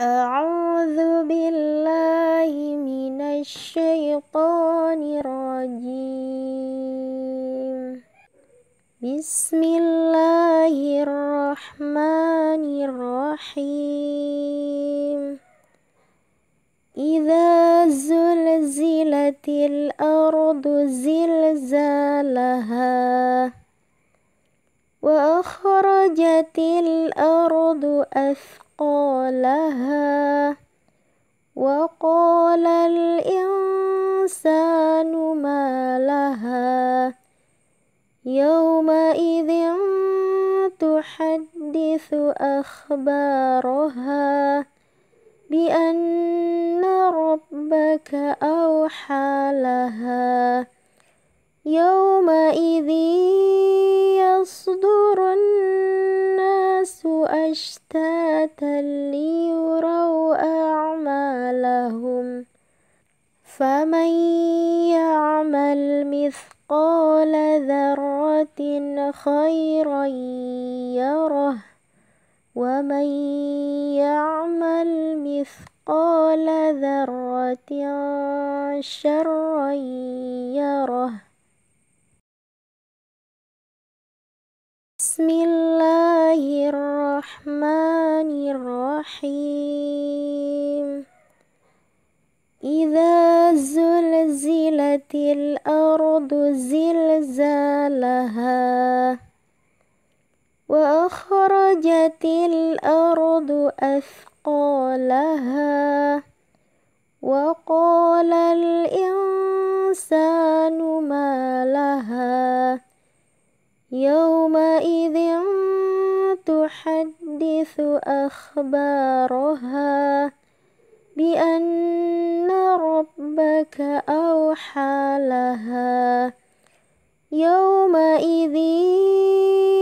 أعوذ بالله من الشيطان الرجيم بسم الله الرحمن الرحيم إذا زلزلت الأرض زلزالها وأخرجت الأرض أثقالها قالها وقال الإنسان ما لها يومئذ تحدث أخبارها بأن ربك أوحى لها يومئذ يصدر الناس أشتاتا ليروا أعمالهم فمن يعمل مثقال ذرة خيرا يره ومن يعمل مثقال ذرة شرا يره بسم الله الرحمن الرحيم إذا زلزلت الأرض زلزالها وأخرجت الأرض أثقالها وقال الإنسان ما لها يومئذ تحدث أخبارها بأن ربك أوحى لها يومئذ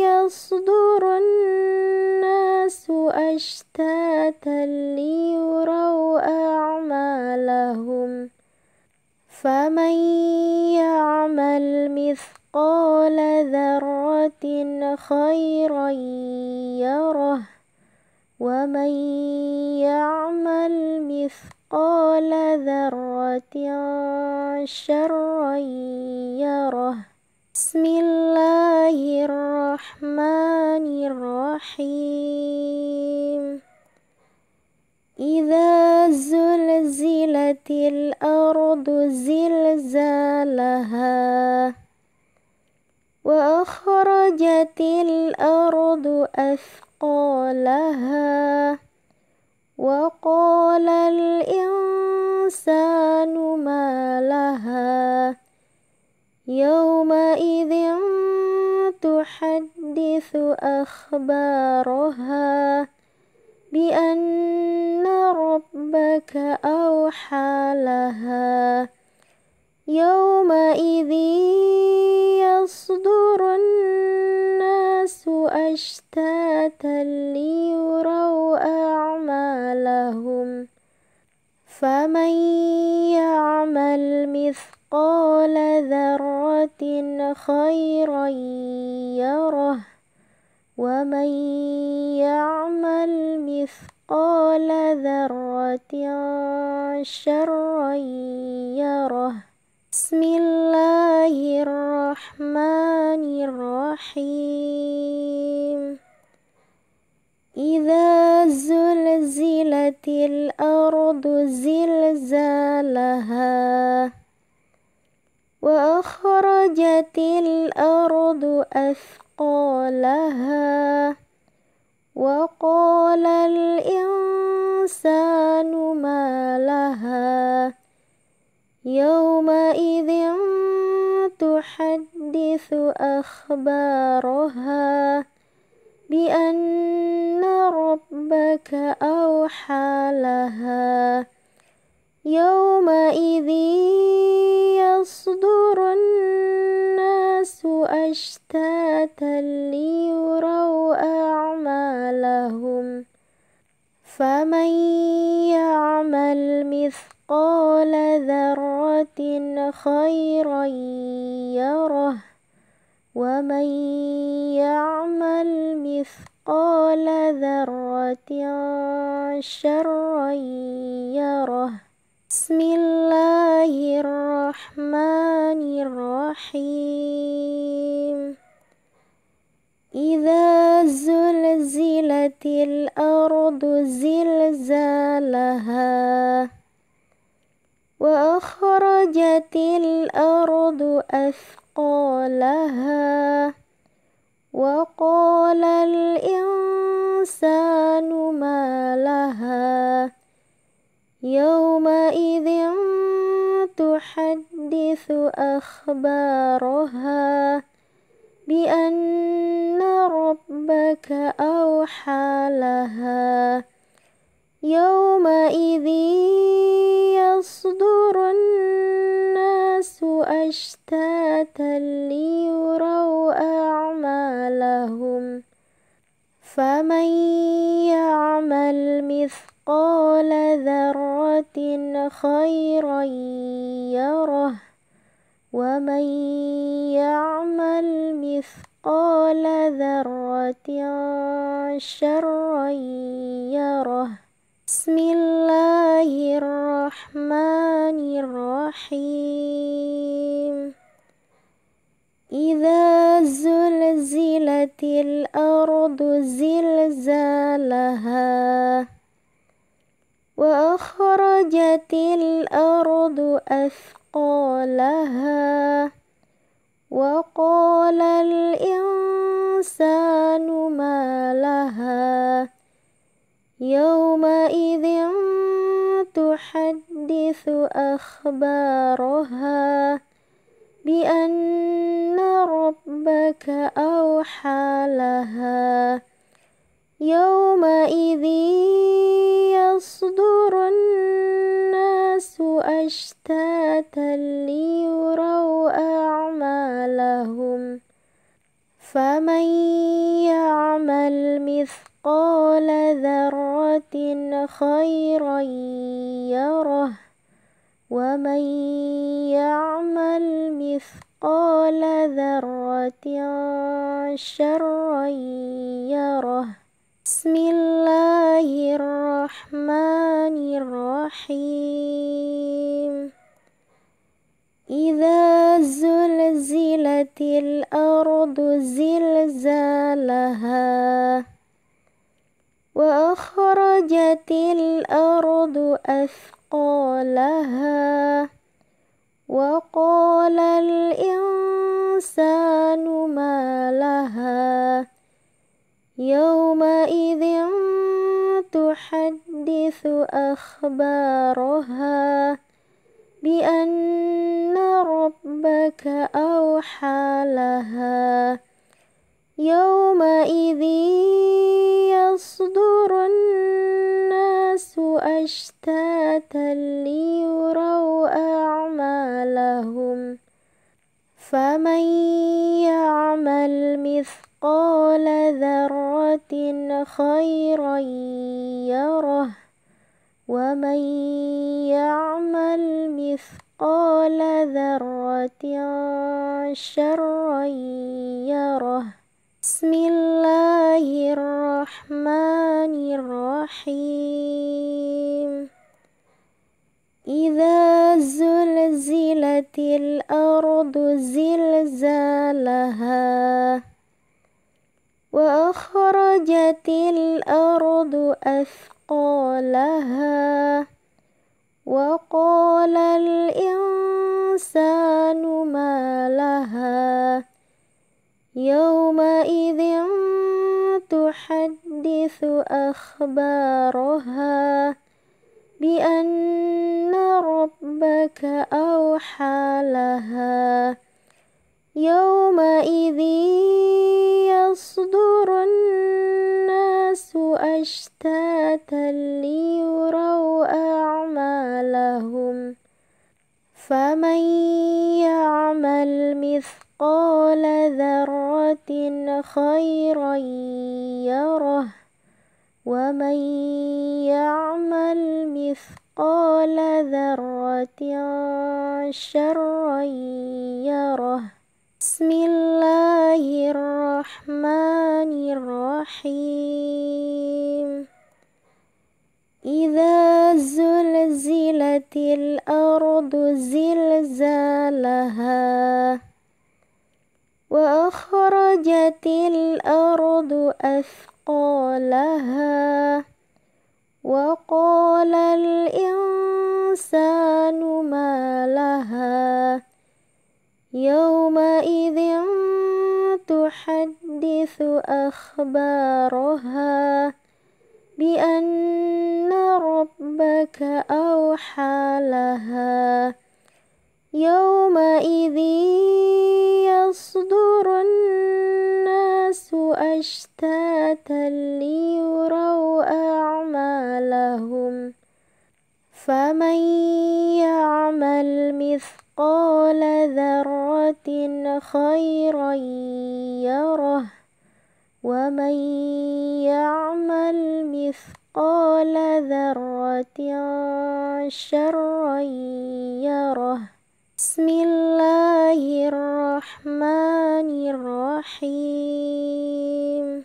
يصدر الناس أشتاتا ليروا أعمالهم فمن يعمل مثل مثقال ذرة خيرا يره ومن يعمل مثقال ذرة شرا يره بسم الله الرحمن الرحيم إذا زلزلت الأرض زلزالها وأخرجت الأرض أثقالها وقال الإنسان ما لها يومئذ تحدث أخبارها بأن ربك أوحى لها يومئذ يصدر الناس أشتاتا ليروا أعمالهم فمن يعمل مثقال ذرة خيرا يره ومن يعمل مثقال ذرة شرا يره بسم الله الرحمن الرحيم إذا زلزلت الأرض زلزالها وأخرجت الأرض أثقالها وقال الإنسان ما لها يومئذ تحدث أخبارها بأن ربك أوحى لها يومئذ يصدر الناس أشتاتا ليروا أعمالهم فمن يعمل مثل مثقال ذرة خيرا يره ومن يعمل مثقال ذرة شرا يره بسم الله الرحمن الرحيم إذا زلزلت الأرض زلزالها وأخرجت الأرض أثقالها وقال الإنسان ما لها يومئذ تحدث أخبارها بأن ربك أوحى لها يومئذ يصدر الناس أشتاتا ليروا أعمالهم فمن يعمل مثقال ذرة خيرا يره ومن يعمل مثقال ذرة شرا يره بسم الله الرحمن الرحيم إذا زلزلت الأرض زلزالها وأخرجت الأرض أثقالها وقال الإنسان ما لها يومئذ تحدث أخبارها بأن ربك أوحى لها يومئذ يصدر الناس أشتاتا ليروا أعمالهم فمن يعمل مثل مثقال ذرة خيرا يره ومن يعمل مثقال ذرة شرا يره بسم الله الرحمن الرحيم إذا زلزلت الأرض زلزالها وأخرجت الأرض أثقالها وقال الإنسان ما لها يومئذ تحدث أخبارها بأن ربك أوحى لها يومئذ يصدر الناس أشتاتا ليروا أعمالهم فمن يعمل مثقال ذرة خيرا يره ومن يعمل مثقال ذرة شرا يره بسم الله الرحمن الرحيم إذا زلزلت الأرض زلزالها وأخرجت الأرض أثقالها وقال الإنسان ما لها يومئذ تحدث أخبارها بأن ربك أوحى لها يومئذ يصدر الناس أشتاتا ليروا أعمالهم فمن يعمل مثل مثقال ذرة خيرا يره ومن يعمل مثقال ذرة شرا يره بسم الله الرحمن الرحيم إذا زلزلت الأرض زلزالها وأخرجت الأرض أثقالها وقال الإنسان ما لها يومئذ تحدث أخبارها بأن ربك أوحى لها يومئذ يصدر الناس أشتاتا ليروا أعمالهم فمن يعمل مثقال ذرة خيرا يره ومن يعمل مثقال ذرة شرا يره بسم الله الرحمن الرحيم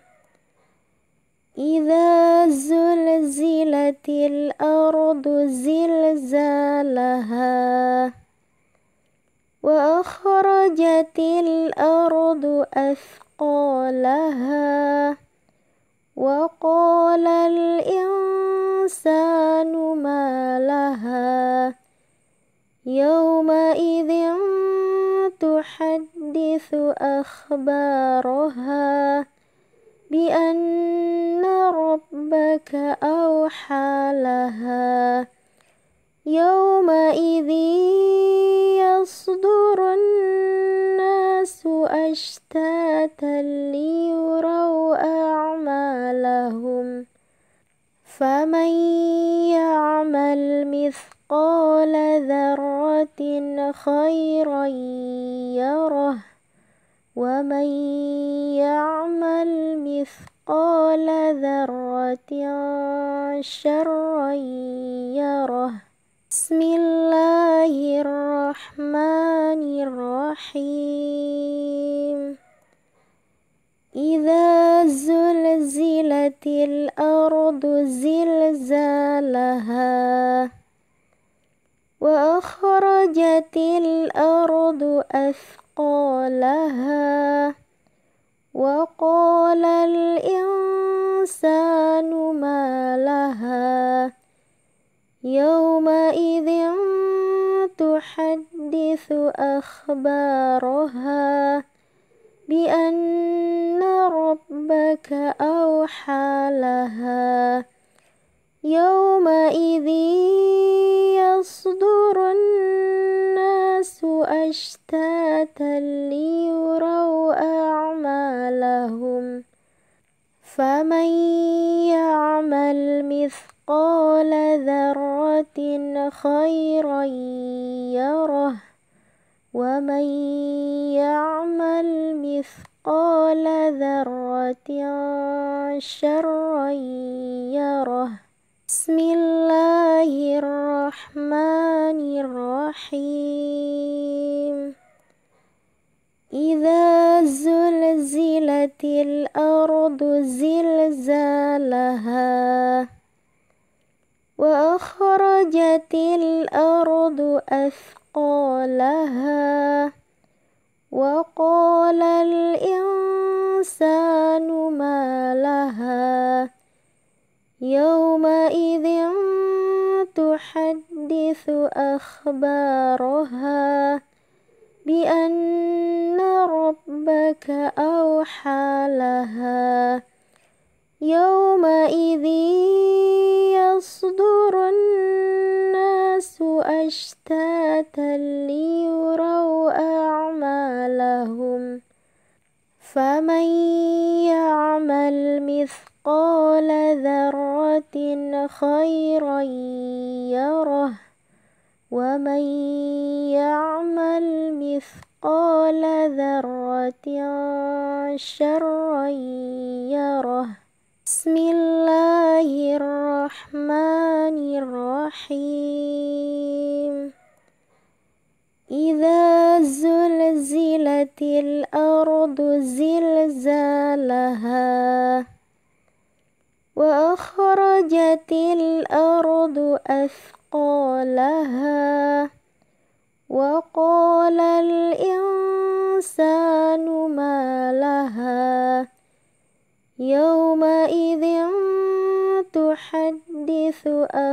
إذا زلزلت الأرض زلزالها وأخرجت الأرض أثقالها وقال الإنسان ما لها يومئذ تحدث أخبارها بأن ربك أوحى لها يومئذ يصدر الناس أشتاتا ليروا أعمالهم فمن يعمل مثل مثقال ذرة خيرا يره ومن يعمل مثقال ذرة شرا يره بسم الله الرحمن الرحيم إذا زلزلت الأرض زلزالها وأخرجت الأرض أثقالها وقال الإنسان ما لها يومئذ تحدث أخبارها بأن ربك أوحى لها يومئذ يصدر الناس أشتاتا ليروا أعمالهم فمن يعمل مثقال ذرة خيرا يره ومن يعمل مثقال ذرة شرا يره بسم الله الرحمن الرحيم إذا زلزلت الأرض زلزالها وأخرجت الأرض أثقالها وقال الإنسان ما لها يومئذ تحدث أخبارها بأن ربك أوحى لها يومئذ يصدر الناس أشتاتا ليروا أعمالهم فمن يعمل مثل مثقال ذرة خيرا يره ومن يعمل مثقال ذرة شرا يره بسم الله الرحمن الرحيم إذا زلزلت الأرض زلزالها وأخرجت الأرض أثقالها وقال الإنسان ما لها يومئذ تحدث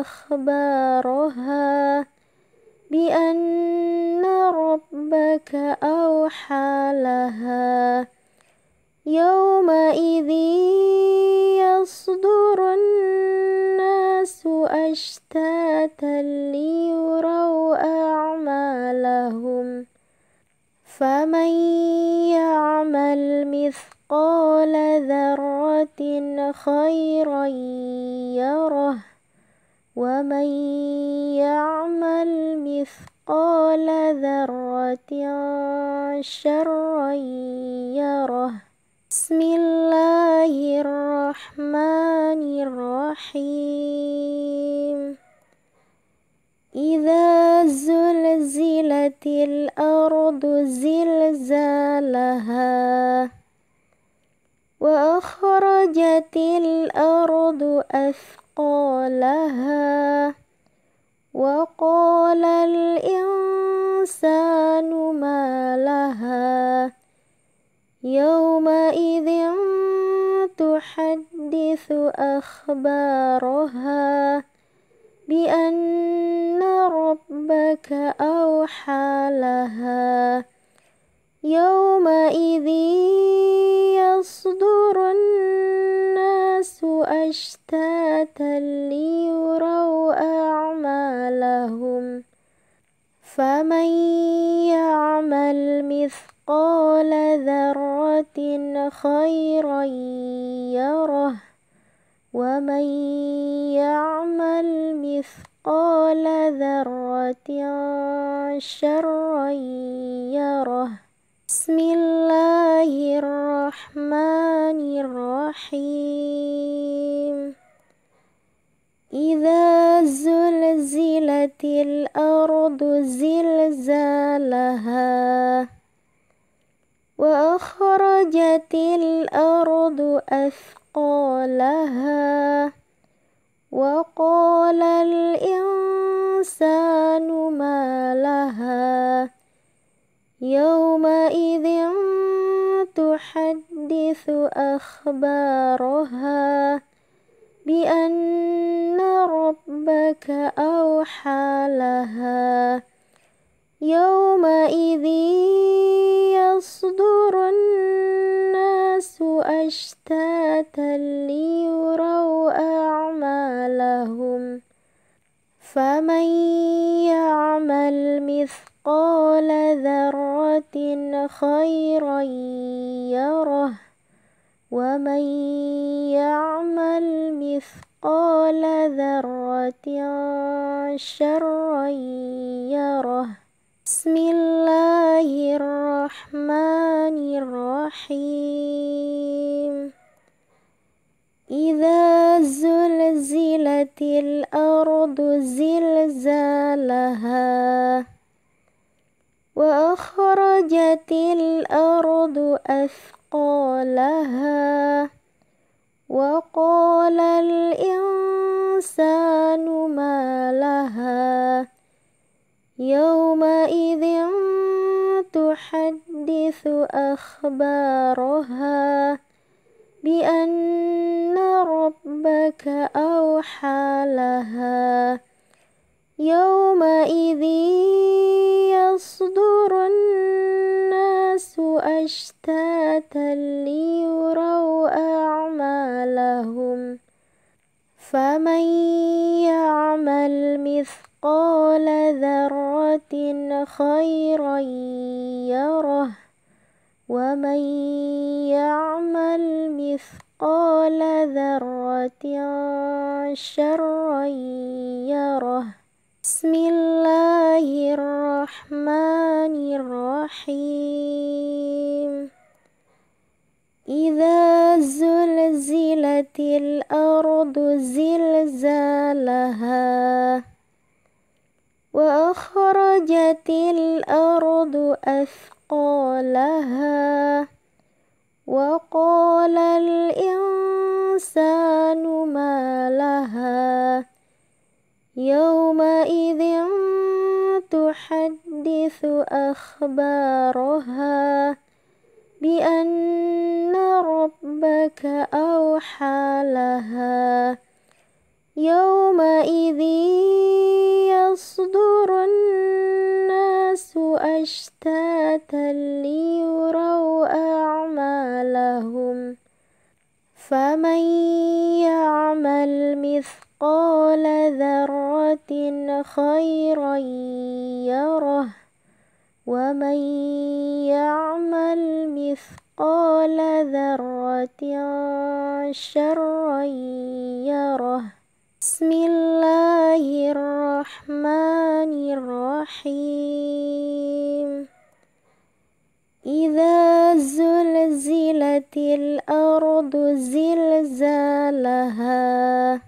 أخبارها بأن ربك أوحى لها يومئذ يصدر الناس أشتاتا ليروا أعمالهم فمن يعمل مثقال ذرة خيرا يره ومن يعمل مثقال ذرة شرا يره بسم الله الرحمن الرحيم إذا زلزلت الأرض زلزالها وأخرجت الأرض أثقالها وقال الإنسان ما لها يومئذ تحدث أخبارها بأن ربك أوحى لها يومئذ يصدر الناس أشتاتا ليروا أعمالهم فمن يعمل مثل مثقال ذرة خيرا يره ومن يعمل مثقال ذرة شرا يره بسم الله الرحمن الرحيم إذا زلزلت الأرض زلزالها وأخرجت الأرض أثقالها وقال الإنسان ما لها يومئذ تحدث أخبارها بأن ربك أوحى لها يومئذ يصدر الناس أشتاتا ليروا أعمالهم فمن يعمل مثقال ذرة خيرا يره ومن يعمل مثقال ذرة شرا يره بسم الله الرحمن الرحيم إذا زلزلت الأرض زلزالها وأخرجت الأرض أثقالها وقال الإنسان ما لها يومئذ تحدث أخبارها بأن ربك أوحى لها يومئذ يصدر الناس أشتاتا ليروا أعمالهم فمن يعمل مثل مثقال ذرة خيرا يره ومن يعمل مثقال ذرة شرا يره بسم الله الرحمن الرحيم إذا زلزلت الأرض زلزالها وأخرجت الأرض أثقالها وقال الإنسان ما لها يومئذ تحدث أخبارها بأن ربك أوحى لها يومئذ يصدر الناس أشتاتا ليروا أعمالهم فمن يعمل مثقال ذرة خيرا يره ومن يعمل مثقال ذرة شرا يره بسم الله الرحمن الرحيم إذا زلزلت الأرض زلزالها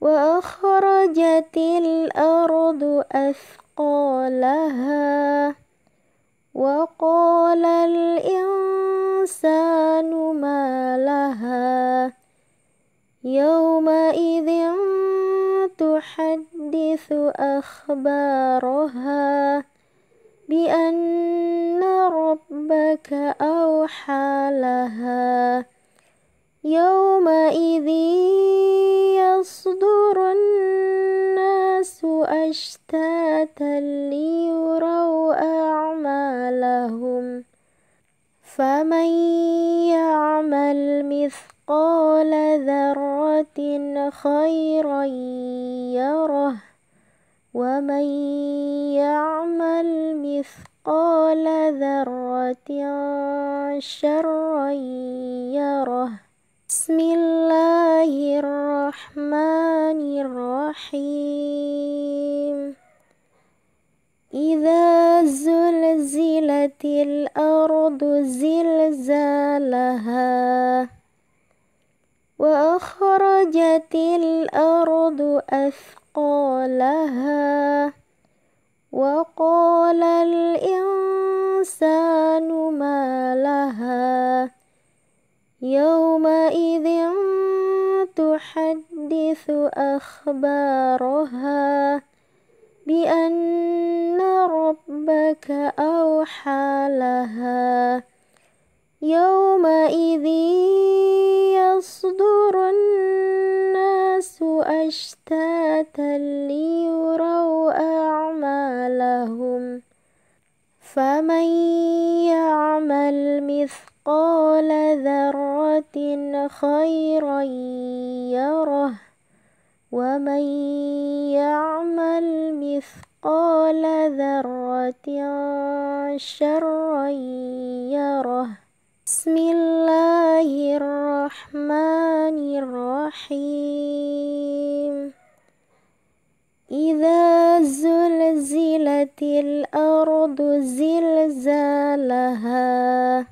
وأخرجت الأرض أثقالها وقال الإنسان ما لها يومئذ تحدث أخبارها بأن ربك أوحى لها يومئذ يصدر الناس أشتاتا ليروا أعمالهم فمن يعمل مثقال مثقال ذرة خيرا يره ومن يعمل مثقال ذرة شرا يره بسم الله الرحمن الرحيم إذا زلزلت الأرض زلزالها وأخرجت الأرض أثقالها وقال الإنسان ما لها يومئذ تحدث أخبارها بأن ربك أوحى لها يومئذ يصدر الناس أشتاتا ليروا أعمالهم فمن يعمل مثقال ذرة خيرا يره ومن يعمل مثقال ذرة شرا يره بسم الله الرحمن الرحيم إذا زلزلت الأرض زلزالها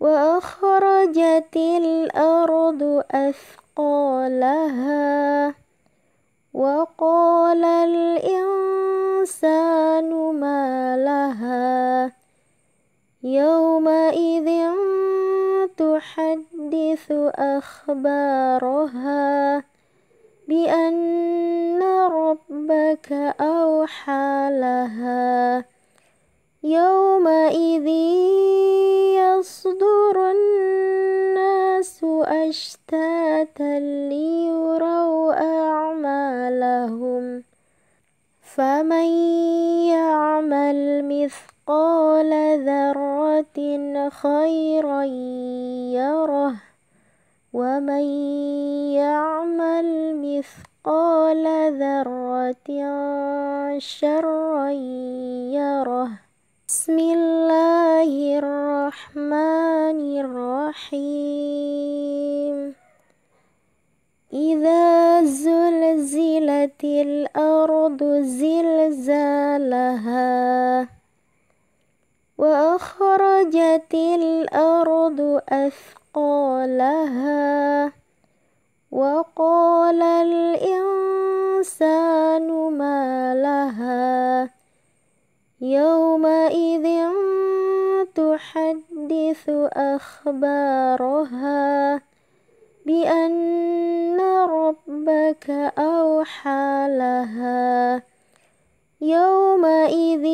وأخرجت الأرض أثقالها وقال الإنسان ما لها يومئذ تحدث أخبارها بأن ربك أوحى لها يومئذ يصدر الناس أشتاتا ليروا أعمالهم فمن يعمل مثل مثقال ذرة خيرا يره ومن يعمل مثقال ذرة شرا يره بسم الله الرحمن الرحيم إذا زلزلت الأرض زلزالها وأخرجت الأرض أثقالها وقال الإنسان ما لها يومئذ تحدث أخبارها بأن ربك أوحى لها يومئذ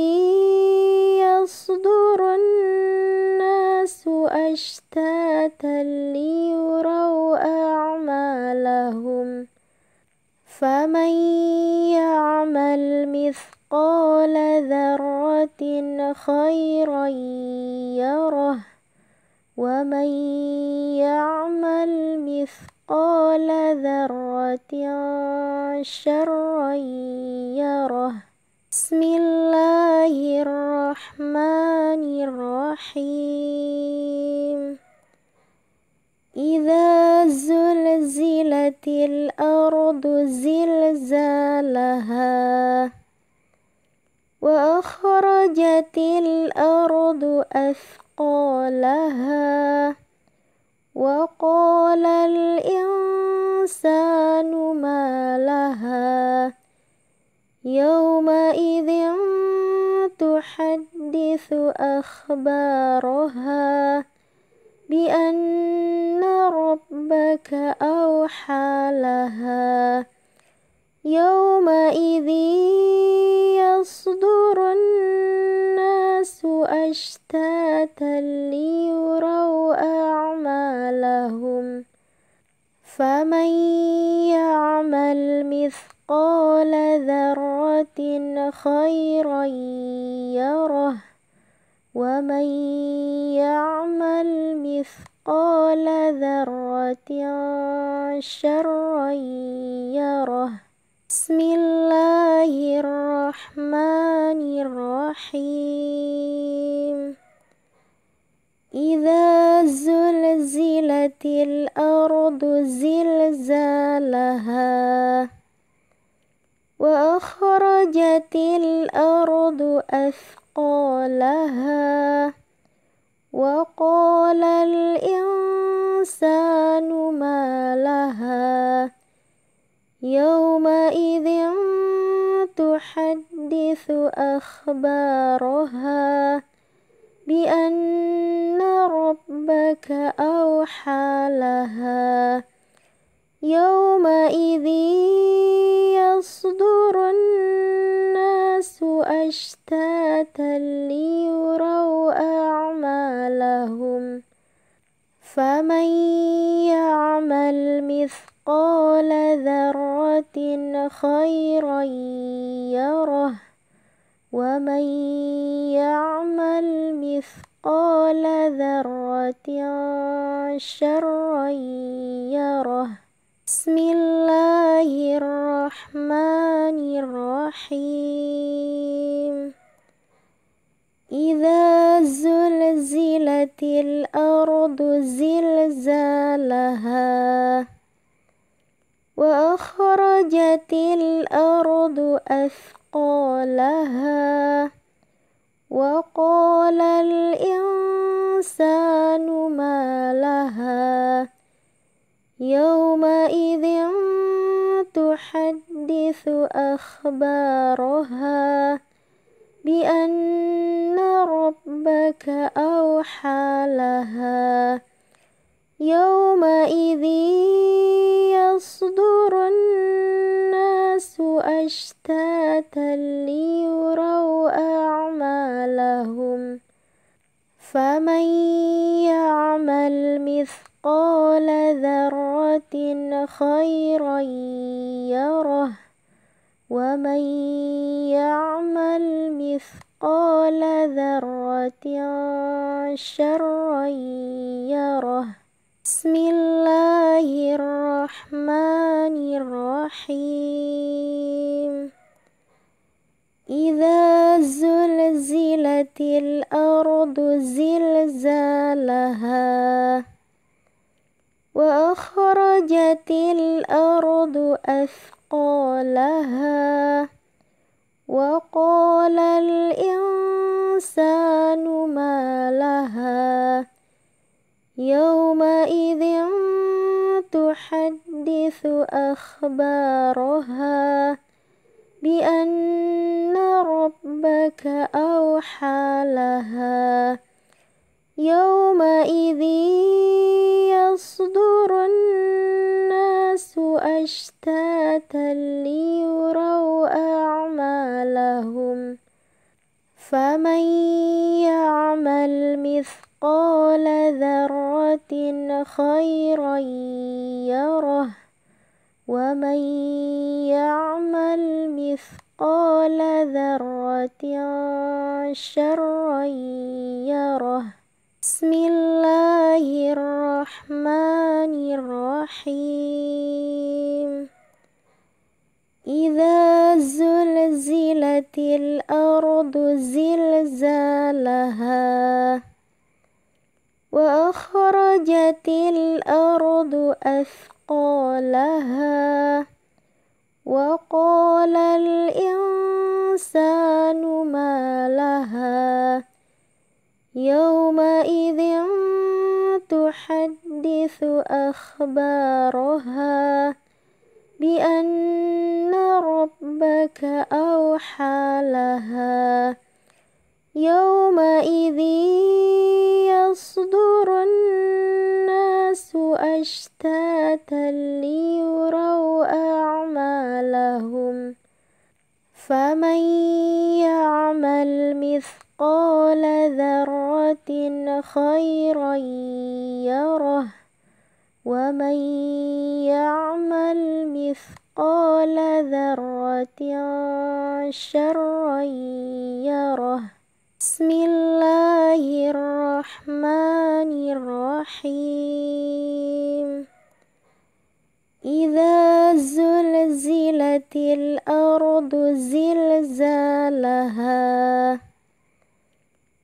يصدر الناس أشتاتا ليروا أعمالهم فمن يعمل مثقال ذرة خيرا يره ومن يعمل مثقال ذرة شرا يره بسم الله الرحمن الرحيم إذا زلزلت الأرض زلزالها وأخرجت الأرض أثقالها وقال الإنسان ما لها يومئذ تحدث أخبارها بأن ربك أوحى لها يومئذ يصدر الناس أشتاتا ليروا أعمالهم فمن يعمل مثقال ذرة خيرا يره ومن يعمل مثقال ذرة شرا يره بسم الله الرحمن الرحيم إذا زلزلت الأرض زلزالها وأخرجت الأرض أثقالها وقال الإنسان ما لها يومئذ تحدث أخبارها بأن ربك أوحى لها يومئذ يصدر الناس أشتاتا ليروا أعمالهم فمن يعمل مثقال ذرة خيرا يره ومن يعمل مثقال ذرة شرا يره بسم الله الرحمن الرحيم إذا زلزلت الأرض زلزالها وأخرجت الأرض أثقالها قالها وقال الإنسان ما لها يومئذ تحدث أخبارها بأن ربك أوحى لها يومئذ يصدر الناس أشتاتا ليروا أعمالهم فمن يعمل مثقال ذرة خيرا يره ومن يعمل مثقال ذرة شرا بسم الله الرحمن الرحيم إذا زلزلت الأرض زلزالها وأخرجت الأرض أثقالها وقال الإنسان ما لها يومئذ تحدث أخبارها بأن ربك أوحى لها يومئذ يصدر الناس أشتاتا ليروا أعمالهم فمن يعمل مثل مثقال ذرة خيرا يره ومن يعمل مثقال ذرة شرا يره بسم الله الرحمن الرحيم إذا زلزلت الأرض زلزالها وأخرجت الأرض أثقالها وقال الإنسان ما لها يومئذ تحدث أخبارها بأن ربك أوحى لها يومئذ يصدر الناس أشتاتا ليروا أعمالهم فمن يعمل مثقال ذرة خيرا يره ومن يعمل مثقال ذرة شرا يره بسم الله الرحمن الرحيم إذا زلزلت الأرض زلزالها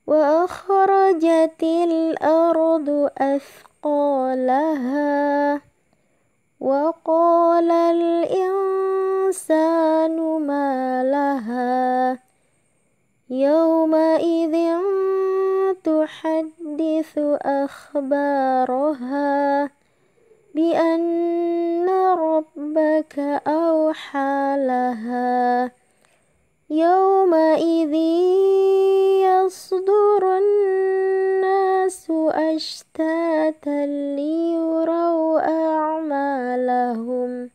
وأخرجت الأرض أثقالها وقال الإنسان ما لها يومئذ تحدث أخبارها بأن ربك أوحى لها يومئذ يصدر الناس أشتاتا ليروا أعمالهم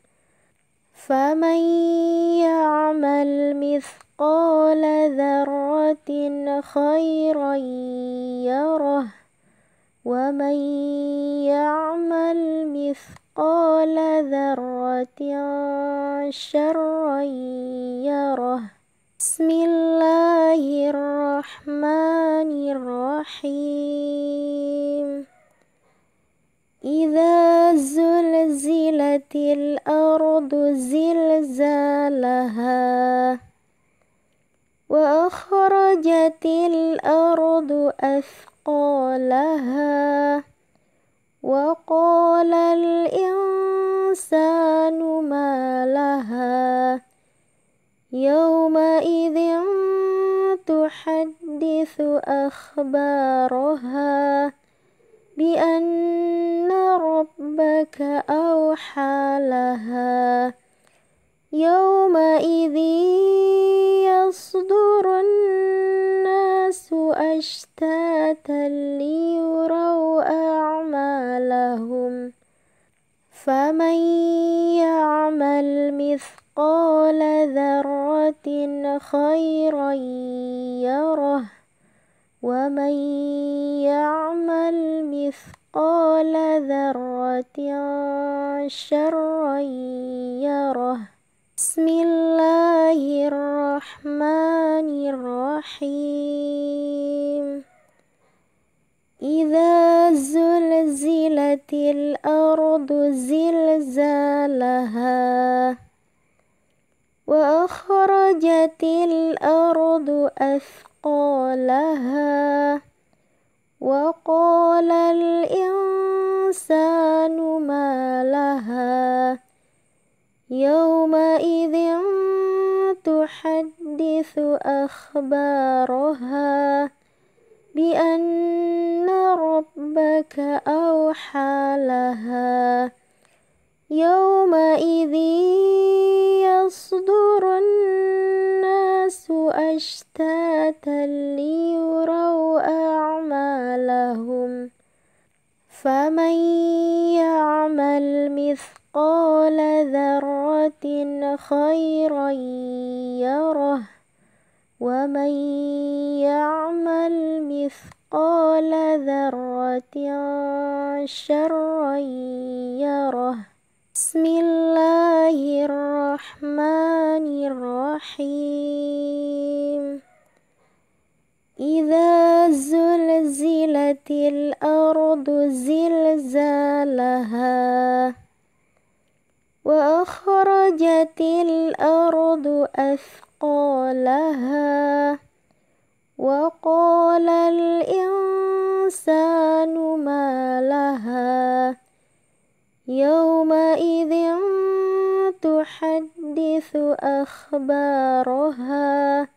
فمن يعمل مثل مثقال ذرة خيرا يره ومن يعمل مثقال ذرة شرا يره بسم الله الرحمن الرحيم إذا زلزلت الأرض زلزالها وأخرجت الأرض أثقالها وقال الإنسان ما لها يومئذ تحدث أخبارها بأن ربك أوحى لها يومئذ يصدر الناس أشتاتا ليروا أعمالهم فمن يعمل مثقال ذرة خيرا يره ومن يعمل مثقال ذرة شرا يره بسم الله الرحمن الرحيم إذا زلزلت الأرض زلزالها وأخرجت الأرض أثقالها وقال الإنسان ما لها يومئذ تحدث أخبارها بأن ربك أوحى لها يومئذ يصدر الناس أشتاتا ليروا أعمالهم فمن يعمل مثل مثقال ذرة خيرا يره ومن يعمل مثقال ذرة شرا يره بسم الله الرحمن الرحيم إذا زلزلت الأرض زلزالها وأخرجت الأرض أثقالها وقال الإنسان ما لها يومئذ تحدث أخبارها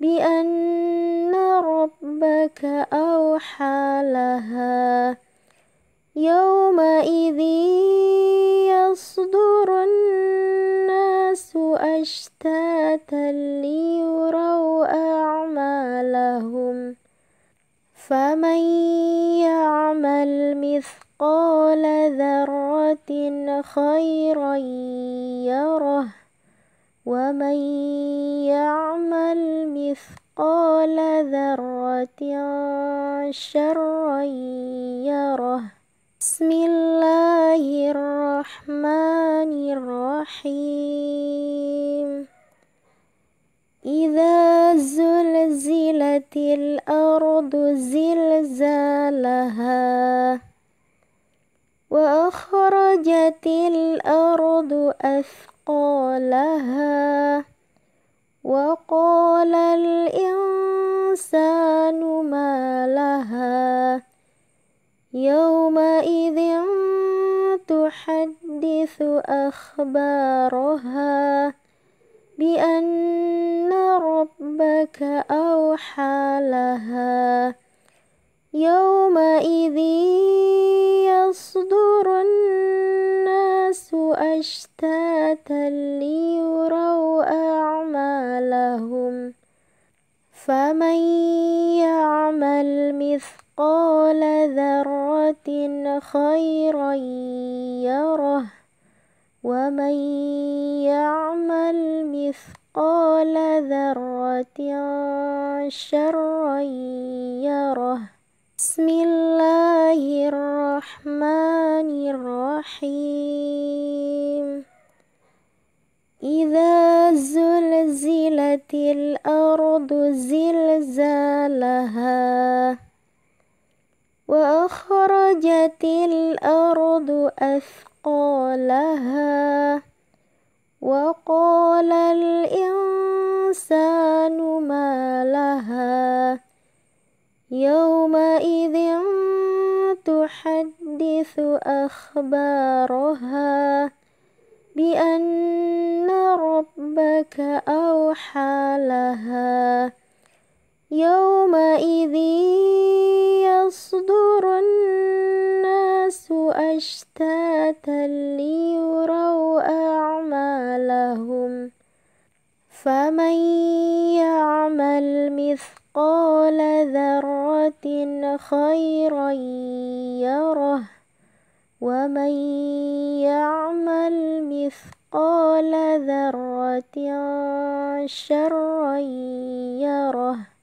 بأن ربك أوحى لها يومئذ يصدر الناس أشتاتا ليروا أعمالهم فمن يعمل مثقال ذرة خيرا يره ومن يعمل مثقال ذرة شرا يره بسم الله الرحمن الرحيم إذا زلزلت الأرض زلزالها وأخرجت الأرض أثقالها وقال الإنسان ما لها يومئذ تحدث أخبارها بأن ربك أوحى لها يومئذ يصدر الناس أشتاتا ليروا أعمالهم فمن يعمل مثل مثقال ذرة خيرا يره ومن يعمل مثقال ذرة شرا يره بسم الله الرحمن الرحيم إذا زلزلت الأرض زلزالها وأخرجت الأرض أثقالها وقال الإنسان ما لها يومئذ تحدث أخبارها بأن ربك أوحى لها يومئذ يصدر الناس أشتاتا ليروا أعمالهم فمن يعمل مثقال ذرة خيرا يره ومن يعمل مثقال ذرة شرا يره